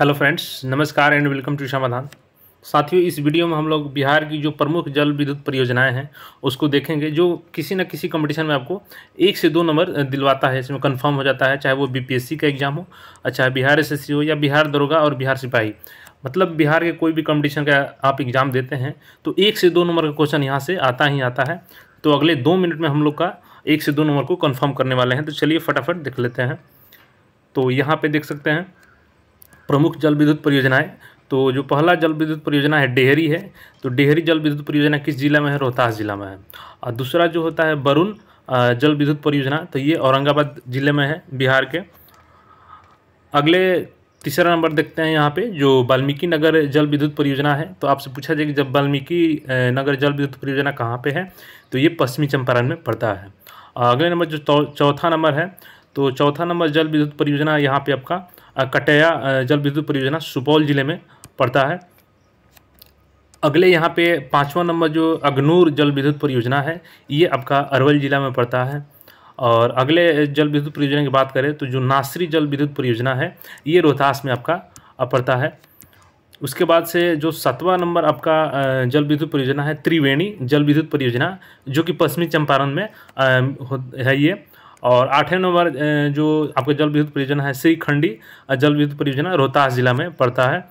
hello friends नमस्कार and welcome to Samadhan साथियों इस वीडियो में हम लोग बिहार की जो प्रमुख जल विद्युत परियोजनाएं हैं उसको देखेंगे जो किसी न किसी कंपटीशन में आपको एक से दो नंबर दिलवाता है इसमें कंफर्म हो जाता है चाहे वो बीपीएससी का एग्जाम हो चाहे बिहार एस हो या बिहार दरोगा और बिहार सिपाही मतलब बिहार के कोई भी कम्पटिशन का आप एग्ज़ाम देते हैं तो एक से दो नंबर का क्वेश्चन यहाँ से आता ही आता है तो अगले दो मिनट में हम लोग का एक से दो नंबर को कन्फर्म करने वाले हैं तो चलिए फटाफट देख लेते हैं तो यहाँ पर देख सकते हैं प्रमुख जल विद्युत परियोजनाएँ तो जो पहला जल विद्युत परियोजना है डेहरी है तो डेहरी जल विद्युत परियोजना किस जिला में है रोहतास जिला में है और दूसरा जो होता है वरुण जल विद्युत परियोजना तो ये औरंगाबाद जिले में है बिहार के अगले तीसरा नंबर देखते हैं यहाँ पे जो वाल्मीकि नगर जल विद्युत परियोजना है तो आपसे पूछा जाए कि जब वाल्मीकि नगर जल विद्युत परियोजना कहाँ पे है तो ये पश्चिमी चंपारण में पड़ता है अगले नंबर जो चौथा नंबर है तो चौथा नंबर जल विद्युत परियोजना यहाँ पे आपका कटया जल विद्युत परियोजना सुपौल ज़िले में पड़ता है अगले यहाँ पे पाँचवा नंबर जो अगनूर जल विद्युत परियोजना है ये आपका अरवल ज़िला में पड़ता है और अगले जल विद्युत परियोजना की बात करें तो जो नासरी जल विद्युत परियोजना है ये रोहतास में आपका पड़ता है उसके बाद से जो सातवा नंबर आपका जल विद्युत परियोजना है त्रिवेणी जल विद्युत परियोजना जो कि पश्चिमी चंपारण में है ये और आठवें नंबर जो आपका जल विद्युत परियोजना है श्री खंडी जल विद्युत परियोजना रोहतास जिला में पड़ता है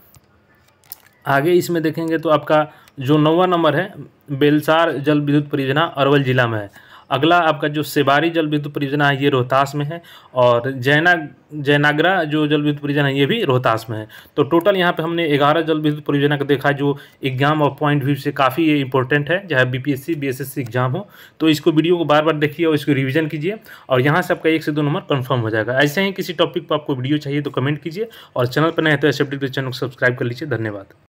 आगे इसमें देखेंगे तो आपका जो नौवा नंबर है बेलसार जल विद्युत परियोजना अरवल जिला में है अगला आपका जो सेबारी जल विद्युत परियोजना है ये रोहतास में है और जैना जयनागरा जो जल विद्युत परियोजना है ये भी रोहतास में है तो टोटल यहाँ पे हमने ग्यारह जल विद्युत परियोजना का देखा जो एग्जाम और पॉइंट व्यू से काफ़ी ये इंपॉर्टेंट है चाहे बी पी एग्जाम हो तो इसको वीडियो को बार बार देखिए और इसको रिविजन कीजिए और यहाँ से आपका एक से दो नंबर कन्फर्म हो जाएगा ऐसे ही किसी टॉपिक पर आपको वीडियो चाहिए तो कमेंट कीजिए और चैनल पर नहीं तो ऐसे चैनल को सब्सक्राइब कर लीजिए धन्यवाद